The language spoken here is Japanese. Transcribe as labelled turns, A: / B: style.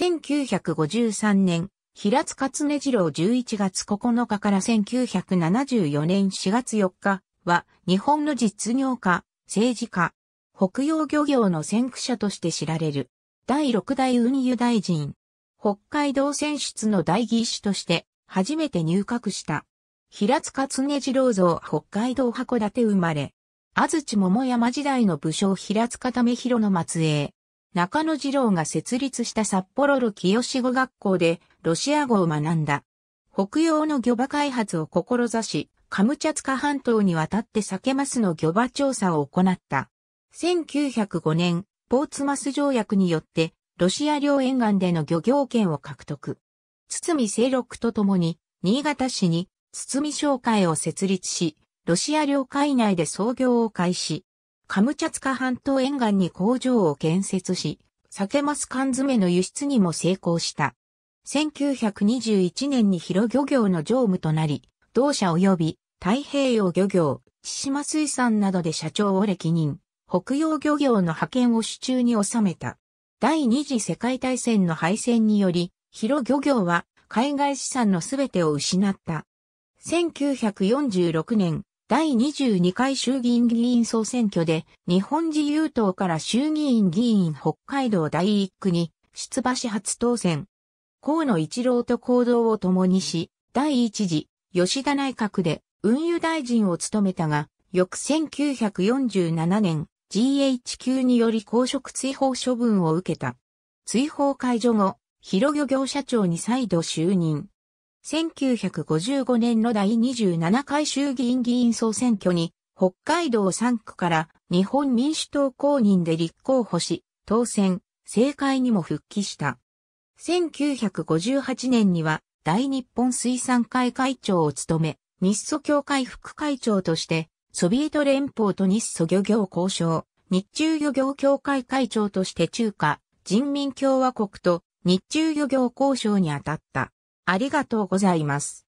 A: 1953年、平津勝根次郎11月9日から1974年4月4日は、日本の実業家、政治家、北洋漁業の先駆者として知られる、第6代運輸大臣、北海道選出の代議士として、初めて入閣した。平津勝根次郎像北海道函館生まれ。安土桃山時代の武将平塚為広の末裔。中野次郎が設立した札幌路清志語学校でロシア語を学んだ。北洋の漁場開発を志し、カムチャツカ半島に渡ってサケマスの漁場調査を行った。1905年、ポーツマス条約によって、ロシア領沿岸での漁業権を獲得。堤清六と共に、新潟市に堤商会を設立し、ロシア領海内で操業を開始。カムチャツカ半島沿岸に工場を建設し、酒マス缶詰の輸出にも成功した。1921年に広漁業の常務となり、同社及び太平洋漁業、千島水産などで社長を歴任、北洋漁業の派遣を手中に収めた。第二次世界大戦の敗戦により、広漁業は海外資産のすべてを失った。1946年、第22回衆議院議員総選挙で日本自由党から衆議院議員北海道第1区に出馬し初当選。河野一郎と行動を共にし、第一次吉田内閣で運輸大臣を務めたが、翌1947年 GHQ により公職追放処分を受けた。追放解除後、広漁業社長に再度就任。1955年の第27回衆議院議員総選挙に、北海道3区から日本民主党公認で立候補し、当選、政界にも復帰した。1958年には、大日本水産会会長を務め、日ソ協会副会長として、ソビエト連邦と日ソ漁業交渉、日中漁業協会会長として中華、人民共和国と日中漁業交渉に当たった。ありがとうございます。